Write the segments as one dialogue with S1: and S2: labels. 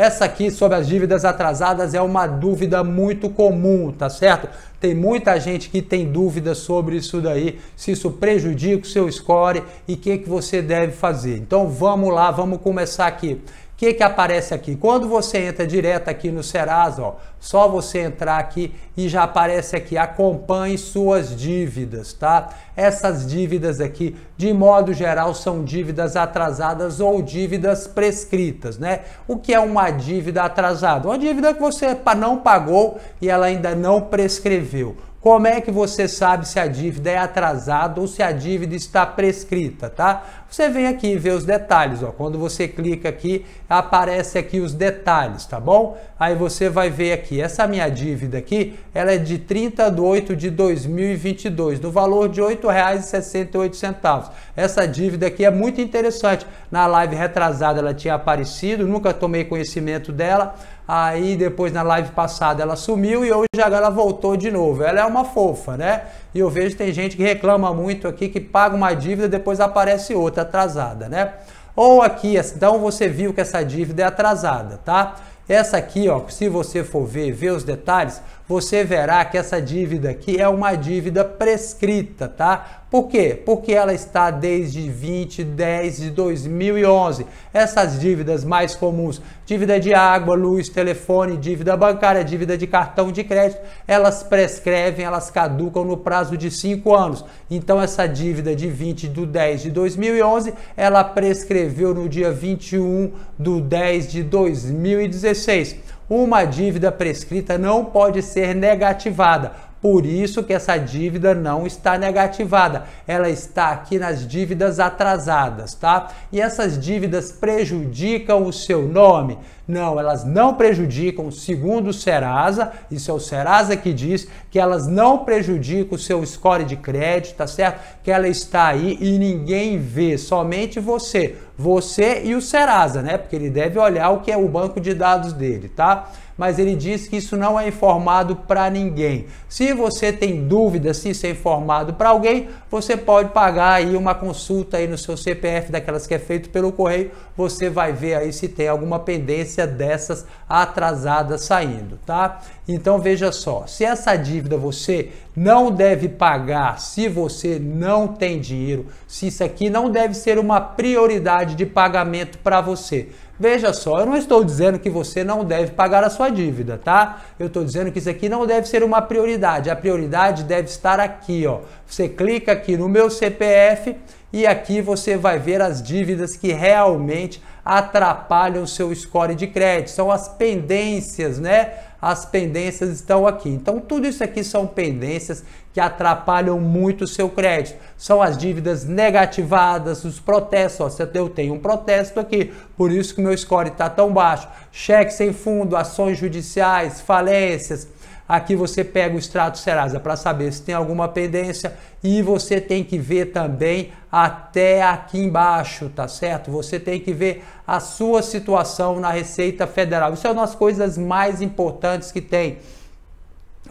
S1: Essa aqui sobre as dívidas atrasadas é uma dúvida muito comum, tá certo? Tem muita gente que tem dúvidas sobre isso daí, se isso prejudica o seu score e o que, que você deve fazer. Então vamos lá, vamos começar aqui que, que aparece aqui? Quando você entra direto aqui no Serasa, ó, só você entrar aqui e já aparece aqui, acompanhe suas dívidas, tá? Essas dívidas aqui, de modo geral, são dívidas atrasadas ou dívidas prescritas, né? O que é uma dívida atrasada? Uma dívida que você não pagou e ela ainda não prescreveu. Como é que você sabe se a dívida é atrasada ou se a dívida está prescrita, tá? Você vem aqui e vê os detalhes, ó. Quando você clica aqui, aparece aqui os detalhes, tá bom? Aí você vai ver aqui, essa minha dívida aqui, ela é de 30 de 8 de 2022, no valor de R$ 8,68. Essa dívida aqui é muito interessante. Na live retrasada ela tinha aparecido, nunca tomei conhecimento dela aí depois na live passada ela sumiu e hoje agora ela voltou de novo. Ela é uma fofa, né? E eu vejo tem gente que reclama muito aqui que paga uma dívida depois aparece outra atrasada, né? Ou aqui, assim, então você viu que essa dívida é atrasada, tá? Essa aqui, ó, se você for ver, ver os detalhes, você verá que essa dívida aqui é uma dívida prescrita, tá? Por quê? Porque ela está desde 20, 10 de 2011. Essas dívidas mais comuns, dívida de água, luz, telefone, dívida bancária, dívida de cartão de crédito, elas prescrevem, elas caducam no prazo de 5 anos. Então essa dívida de 20 de 10 de 2011, ela prescreveu no dia 21 do 10 de 2016 uma dívida prescrita não pode ser negativada. Por isso que essa dívida não está negativada, ela está aqui nas dívidas atrasadas, tá? E essas dívidas prejudicam o seu nome, não, elas não prejudicam, segundo o Serasa, isso é o Serasa que diz que elas não prejudicam o seu score de crédito, tá certo? Que ela está aí e ninguém vê, somente você. Você e o Serasa, né? Porque ele deve olhar o que é o banco de dados dele, tá? mas ele diz que isso não é informado para ninguém. Se você tem dúvida se isso é informado para alguém, você pode pagar aí uma consulta aí no seu CPF daquelas que é feito pelo correio, você vai ver aí se tem alguma pendência notícia dessas atrasadas saindo, tá? Então veja só, se essa dívida você não deve pagar, se você não tem dinheiro, se isso aqui não deve ser uma prioridade de pagamento para você, Veja só, eu não estou dizendo que você não deve pagar a sua dívida, tá? Eu estou dizendo que isso aqui não deve ser uma prioridade. A prioridade deve estar aqui, ó. Você clica aqui no meu CPF e aqui você vai ver as dívidas que realmente atrapalham o seu score de crédito. São as pendências, né? as pendências estão aqui. Então, tudo isso aqui são pendências que atrapalham muito o seu crédito. São as dívidas negativadas, os protestos. Ó, eu tenho um protesto aqui, por isso que meu score está tão baixo. Cheque sem fundo, ações judiciais, falências Aqui você pega o extrato Serasa para saber se tem alguma pendência e você tem que ver também até aqui embaixo, tá certo? Você tem que ver a sua situação na Receita Federal. Isso é uma das coisas mais importantes que tem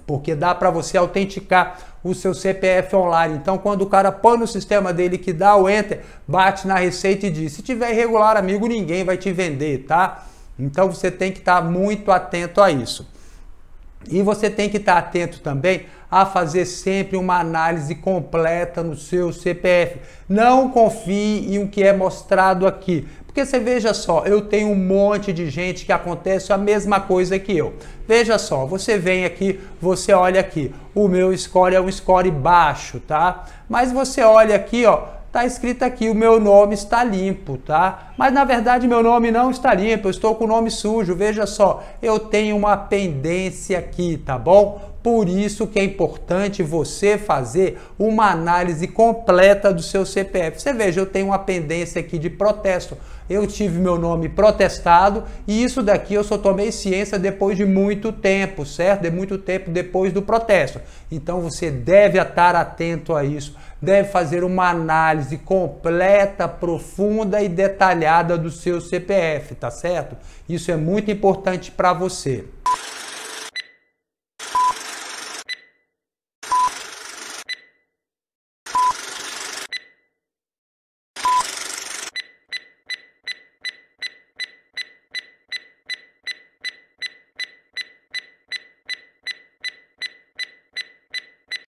S1: porque dá para você autenticar o seu CPF online. Então, quando o cara põe no sistema dele que dá o enter, bate na receita e diz: se tiver irregular, amigo, ninguém vai te vender, tá? Então você tem que estar tá muito atento a isso. E você tem que estar atento também a fazer sempre uma análise completa no seu CPF. Não confie em o que é mostrado aqui. Porque você veja só, eu tenho um monte de gente que acontece a mesma coisa que eu. Veja só, você vem aqui, você olha aqui. O meu score é um score baixo, tá? Mas você olha aqui, ó, tá escrito aqui, o meu nome está limpo, tá? Mas na verdade meu nome não está limpo, eu estou com o nome sujo, veja só, eu tenho uma pendência aqui, tá bom? Por isso que é importante você fazer uma análise completa do seu CPF. Você veja, eu tenho uma pendência aqui de protesto eu tive meu nome protestado e isso daqui eu só tomei ciência depois de muito tempo, certo? De muito tempo depois do protesto. Então você deve estar atento a isso, deve fazer uma análise completa, profunda e detalhada do seu CPF, tá certo? Isso é muito importante para você.